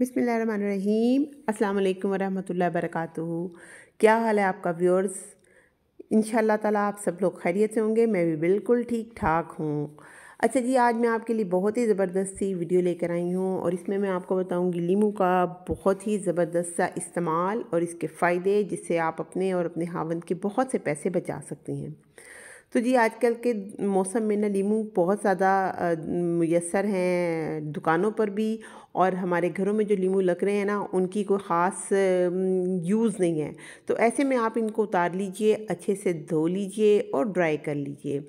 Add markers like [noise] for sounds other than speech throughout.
बिसमीम अल्लाम वरहमल वर्कू क्या हाल है आपका व्यूअर्स इन ताला आप सब लोग खैरियत से होंगे मैं भी बिल्कुल ठीक ठाक हूँ अच्छा जी आज मैं आपके लिए बहुत ही ज़बरदस्त सी वीडियो लेकर आई हूँ और इसमें मैं आपको बताऊँगी लीमू का बहुत ही ज़बरदस्त सा इस्तेमाल और इसके फ़ायदे जिससे आप अपने और अपने हावन के बहुत से पैसे बचा सकती हैं तो जी आजकल के मौसम में ना नींबू बहुत ज़्यादा मैसर हैं दुकानों पर भी और हमारे घरों में जो नींबू लग रहे हैं ना उनकी कोई ख़ास यूज़ नहीं है तो ऐसे में आप इनको उतार लीजिए अच्छे से धो लीजिए और ड्राई कर लीजिए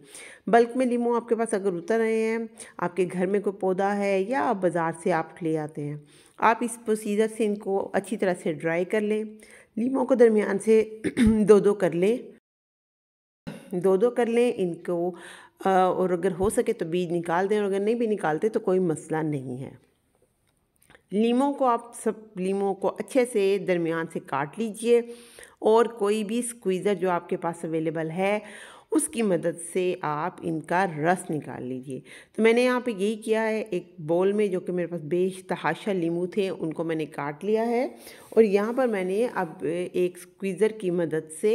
बल्क में नींबू आपके पास अगर उतर रहे हैं आपके घर में कोई पौधा है या आप बाज़ार से आप ले आते हैं आप इस प्रोसीजर से इनको अच्छी तरह से ड्राई कर लें नींबों को दरमियान से [clears throat] दो दो कर लें दो दो कर लें इनको और अगर हो सके तो बीज निकाल दें और अगर नहीं भी निकालते तो कोई मसला नहीं है लीमों को आप सब लीमों को अच्छे से दरमियान से काट लीजिए और कोई भी स्क्वीज़र जो आपके पास अवेलेबल है उसकी मदद से आप इनका रस निकाल लीजिए तो मैंने यहाँ पे यही किया है एक बोल में जो कि मेरे पास बेतहाशा लीमू थे उनको मैंने काट लिया है और यहाँ पर मैंने अब एक स्क्वीज़र की मदद से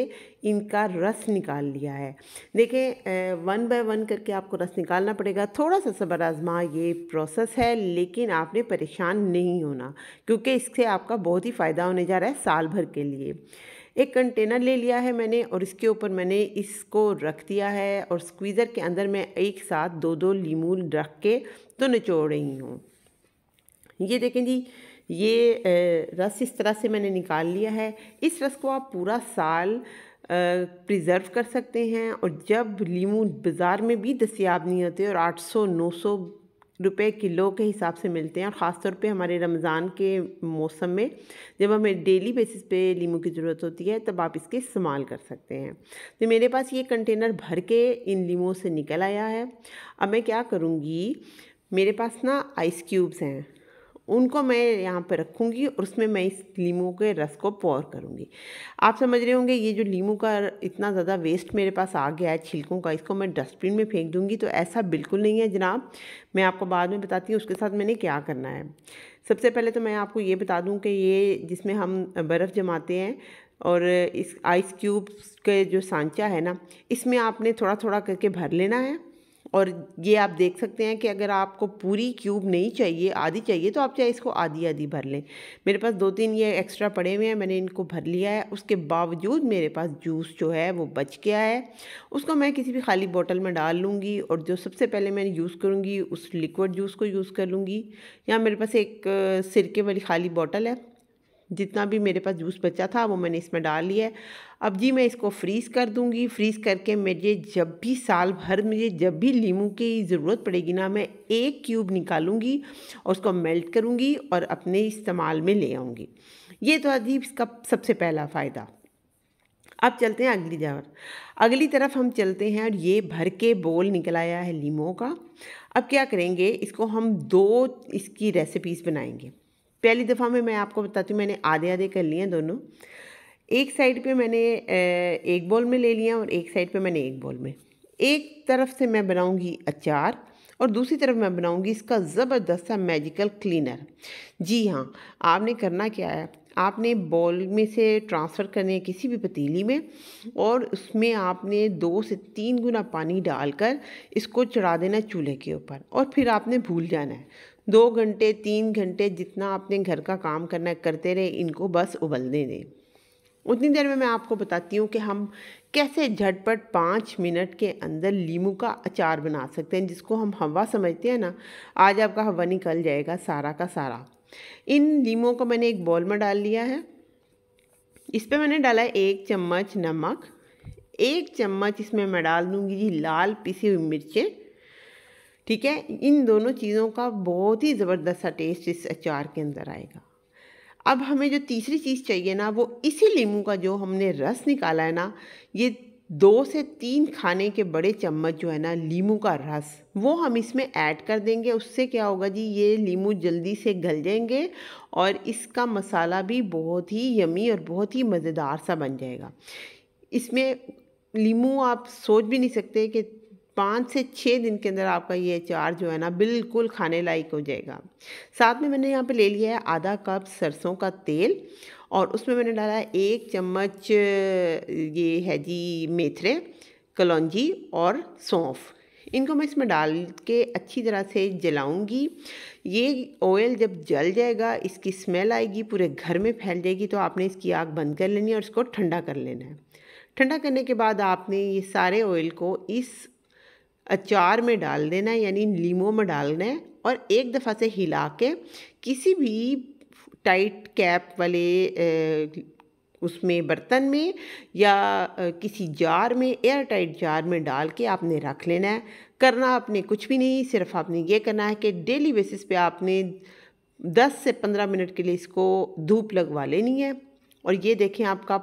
इनका रस निकाल लिया है देखें वन बाय वन करके आपको रस निकालना पड़ेगा थोड़ा सा सबर आजमा ये प्रोसेस है लेकिन आपने परेशान नहीं होना क्योंकि इससे आपका बहुत ही फ़ायदा होने जा रहा है साल भर के लिए एक कंटेनर ले लिया है मैंने और इसके ऊपर मैंने इसको रख दिया है और स्क्वीज़र के अंदर मैं एक साथ दो दो लीमू रख के तो निचोड़ रही हूँ ये देखें जी ये रस इस तरह से मैंने निकाल लिया है इस रस को आप पूरा साल प्रिज़र्व कर सकते हैं और जब लीमू बाज़ार में भी दस्याब नहीं होते और 800 900 रुपए किलो के हिसाब से मिलते हैं और ख़ास तौर पे हमारे रमज़ान के मौसम में जब हमें डेली बेसिस पे लीमू की ज़रूरत होती है तब आप इसके इस्तेमाल कर सकते हैं तो मेरे पास ये कंटेनर भर के इन लीमों से निकल आया है अब मैं क्या करूँगी मेरे पास ना आइस क्यूब्स हैं उनको मैं यहाँ पर रखूँगी और उसमें मैं इस लीमू के रस को पौर करूँगी आप समझ रहे होंगे ये जो लीमू का इतना ज़्यादा वेस्ट मेरे पास आ गया है छिलकों का इसको मैं डस्टबिन में फेंक दूँगी तो ऐसा बिल्कुल नहीं है जनाब मैं आपको बाद में बताती हूँ उसके साथ मैंने क्या करना है सबसे पहले तो मैं आपको ये बता दूँ कि ये जिसमें हम बर्फ़ जमाते हैं और इस आइस क्यूब्स के जो सांचा है ना इसमें आपने थोड़ा थोड़ा करके भर लेना है और ये आप देख सकते हैं कि अगर आपको पूरी क्यूब नहीं चाहिए आधी चाहिए तो आप चाहे इसको आधी आधी भर लें मेरे पास दो तीन ये एक्स्ट्रा पड़े हुए हैं मैंने इनको भर लिया है उसके बावजूद मेरे पास जूस जो है वो बच गया है उसको मैं किसी भी खाली बोतल में डाल लूँगी और जो सबसे पहले मैं यूज़ करूँगी उस लिक्विड जूस को यूज़ कर लूँगी या मेरे पास एक सिरके वाली खाली बॉटल है जितना भी मेरे पास जूस बचा था वो मैंने इसमें डाल लिया है अब जी मैं इसको फ्रीज़ कर दूंगी फ्रीज़ करके मुझे जब भी साल भर मुझे जब भी लीमू की ज़रूरत पड़ेगी ना मैं एक क्यूब निकालूंगी और उसको मेल्ट करूंगी और अपने इस्तेमाल में ले आऊंगी ये तो अजीब इसका सबसे पहला फ़ायदा अब चलते हैं अगली जगह अगली तरफ हम चलते हैं और ये भर के बोल निकल आया है लीमों का अब क्या करेंगे इसको हम दो इसकी रेसिपीज़ बनाएंगे पहली दफ़ा में मैं आपको बताती हूँ मैंने आधे आधे कर लिए दोनों एक साइड पे मैंने एक बॉल में ले लिया और एक साइड पे मैंने एक बॉल में एक तरफ से मैं बनाऊँगी अचार और दूसरी तरफ मैं बनाऊँगी इसका ज़बरदस्त सा मैजिकल क्लीनर जी हाँ आपने करना क्या है आपने बॉल में से ट्रांसफ़र करने है किसी भी पतीली में और उसमें आपने दो से तीन गुना पानी डालकर इसको चढ़ा देना चूल्हे के ऊपर और फिर आपने भूल जाना है दो घंटे तीन घंटे जितना आपने घर का काम करना है करते रहे इनको बस उबलने दें उतनी देर में मैं आपको बताती हूँ कि हम कैसे झटपट पाँच मिनट के अंदर लीमू का अचार बना सकते हैं जिसको हम हवा समझते हैं ना आज आपका हवा निकल जाएगा सारा का सारा इन लीमों को मैंने एक बॉल में डाल लिया है इस पर मैंने डाला है एक चम्मच नमक एक चम्मच इसमें मैं डाल दूँगी जी लाल पिसी हुई मिर्चें ठीक है इन दोनों चीज़ों का बहुत ही ज़बरदस्त सा टेस्ट इस अचार के अंदर आएगा अब हमें जो तीसरी चीज़ चाहिए ना वो इसी लीमू का जो हमने रस निकाला है ना ये दो से तीन खाने के बड़े चम्मच जो है ना लीमू का रस वो हम इसमें ऐड कर देंगे उससे क्या होगा जी ये लीमू जल्दी से गल जाएंगे और इसका मसाला भी बहुत ही यमी और बहुत ही मज़ेदार सा बन जाएगा इसमें लीमू आप सोच भी नहीं सकते कि पाँच से छः दिन के अंदर आपका ये अचार जो है ना बिल्कुल खाने लायक हो जाएगा साथ में मैंने यहाँ पे ले लिया है आधा कप सरसों का तेल और उसमें मैंने डाला है एक चम्मच ये है जी मेथरे कलौजी और सौंफ इनको मैं इसमें डाल के अच्छी तरह से जलाऊंगी ये ऑयल जब जल जाएगा इसकी स्मेल आएगी पूरे घर में फैल जाएगी तो आपने इसकी आग बंद कर लेनी है और इसको ठंडा कर लेना है ठंडा करने के बाद आपने ये सारे ऑयल को इस अचार में डाल देना है यानी लीमो में डालना है और एक दफ़ा से हिला के किसी भी टाइट कैप वाले उसमें बर्तन में या किसी जार में एयर टाइट जार में डाल के आपने रख लेना है करना आपने कुछ भी नहीं सिर्फ आपने ये करना है कि डेली बेसिस पे आपने 10 से 15 मिनट के लिए इसको धूप लगवा लेनी है और ये देखें आपका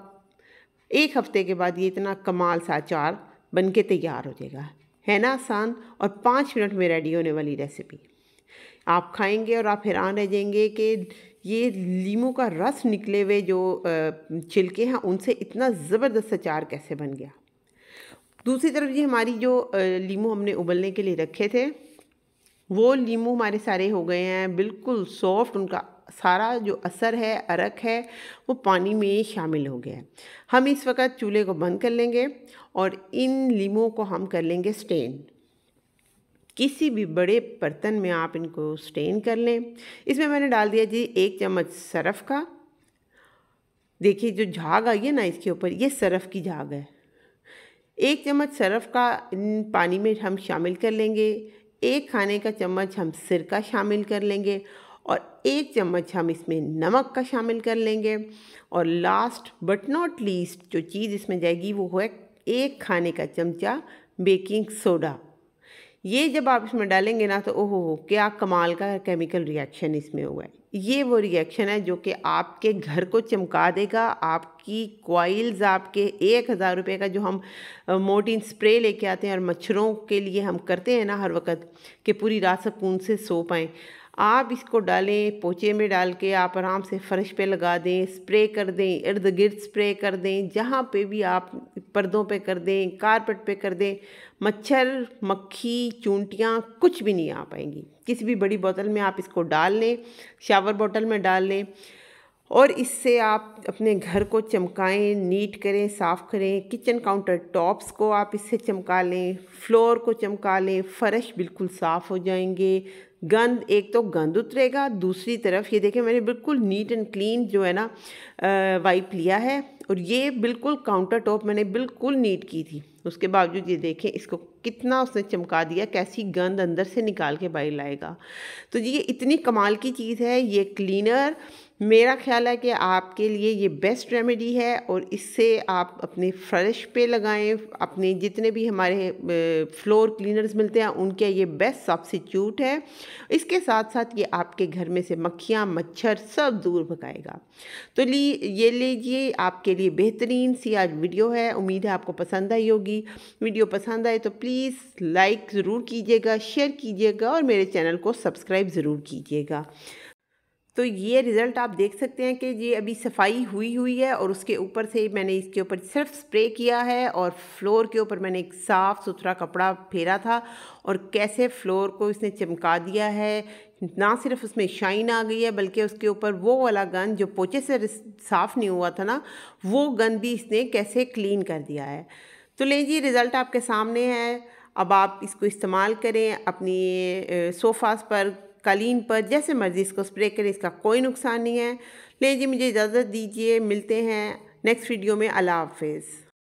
एक हफ्ते के बाद ये इतना कमाल सा अचार बन के तैयार हो जाएगा है ना आसान और पाँच मिनट में रेडी होने वाली रेसिपी आप खाएंगे और आप हैरान रह जाएंगे कि ये लीमू का रस निकले हुए जो छिलके हैं उनसे इतना ज़बरदस्त अचार कैसे बन गया दूसरी तरफ जी हमारी जो लीमू हमने उबलने के लिए रखे थे वो लीमू हमारे सारे हो गए हैं बिल्कुल सॉफ्ट उनका सारा जो असर है अरक है वो पानी में शामिल हो गया है हम इस वक्त चूल्हे को बंद कर लेंगे और इन लीमों को हम कर लेंगे स्टेन किसी भी बड़े बर्तन में आप इनको स्टेन कर लें इसमें मैंने डाल दिया जी एक चम्मच सरफ का देखिए जो झाग आई है ना इसके ऊपर ये सरफ की झाग है एक चम्मच सरफ का इन पानी में हम शामिल कर लेंगे एक खाने का चम्मच हम सिरका शामिल कर लेंगे और एक चम्मच हम इसमें नमक का शामिल कर लेंगे और लास्ट बट नॉट लीस्ट जो चीज़ इसमें जाएगी वो है एक खाने का चमचा बेकिंग सोडा ये जब आप इसमें डालेंगे ना तो ओहो हो क्या कमाल का केमिकल रिएक्शन इसमें हुआ है ये वो रिएक्शन है जो कि आपके घर को चमका देगा आपकी क्वाइल्स आपके एक हज़ार रुपये का जो हम मोटिन स्प्रे लेके आते हैं और मच्छरों के लिए हम करते हैं ना हर वक्त कि पूरी रात सकून से सो पाएँ आप इसको डालें पोचे में डाल के आप आराम से फर्श पे लगा दें स्प्रे कर दें इर्द गिर्द स्प्रे कर दें जहाँ पे भी आप पर्दों पे कर दें कारपेट पे कर दें मच्छर मक्खी चूंटियाँ कुछ भी नहीं आ पाएंगी किसी भी बड़ी बोतल में आप इसको डाल लें शावर बोतल में डाल लें और इससे आप अपने घर को चमकाएं नीट करें साफ़ करें किचन काउंटर टॉप्स को आप इससे चमका लें फ्लोर को चमका लें फ़र्श बिल्कुल साफ़ हो जाएंगे गंद एक तो गंद उतरेगा दूसरी तरफ ये देखें मैंने बिल्कुल नीट एंड क्लीन जो है ना वाइप लिया है और ये बिल्कुल काउंटर टॉप मैंने बिल्कुल नीट की थी उसके बावजूद ये देखें इसको कितना उसने चमका दिया कैसी गंद अंदर से निकाल के बाहर लाएगा तो ये इतनी कमाल की चीज़ है ये क्लीनर मेरा ख्याल है कि आपके लिए ये बेस्ट रेमेडी है और इससे आप अपने फ्रेश पे लगाएं अपने जितने भी हमारे फ्लोर क्लीनर्स मिलते हैं उनके ये बेस्ट सब्सिट्यूट है इसके साथ साथ ये आपके घर में से मक्खियाँ मच्छर सब दूर भगाएगा तो ली ये लीजिए आपके लिए बेहतरीन सी आज वीडियो है उम्मीद है आपको पसंद आई होगी वीडियो पसंद आए तो प्लीज़ लाइक ज़रूर कीजिएगा शेयर कीजिएगा और मेरे चैनल को सब्सक्राइब ज़रूर कीजिएगा तो ये रिज़ल्ट आप देख सकते हैं कि ये अभी सफाई हुई हुई है और उसके ऊपर से मैंने इसके ऊपर सिर्फ स्प्रे किया है और फ्लोर के ऊपर मैंने एक साफ़ सुथरा कपड़ा फेरा था और कैसे फ्लोर को इसने चमका दिया है ना सिर्फ उसमें शाइन आ गई है बल्कि उसके ऊपर वो वाला गन जो पोचे से साफ़ नहीं हुआ था ना वो गन भी इसने कैसे क्लीन कर दिया है तो ले जी रिज़ल्ट आपके सामने है अब आप इसको इस्तेमाल करें अपनी सोफ़ाज़ पर कालीन पर जैसे मर्ज़ी इसको स्प्रे करें इसका कोई नुकसान नहीं है ले जी मुझे इजाज़त दीजिए मिलते हैं नेक्स्ट वीडियो में अला हाफिज़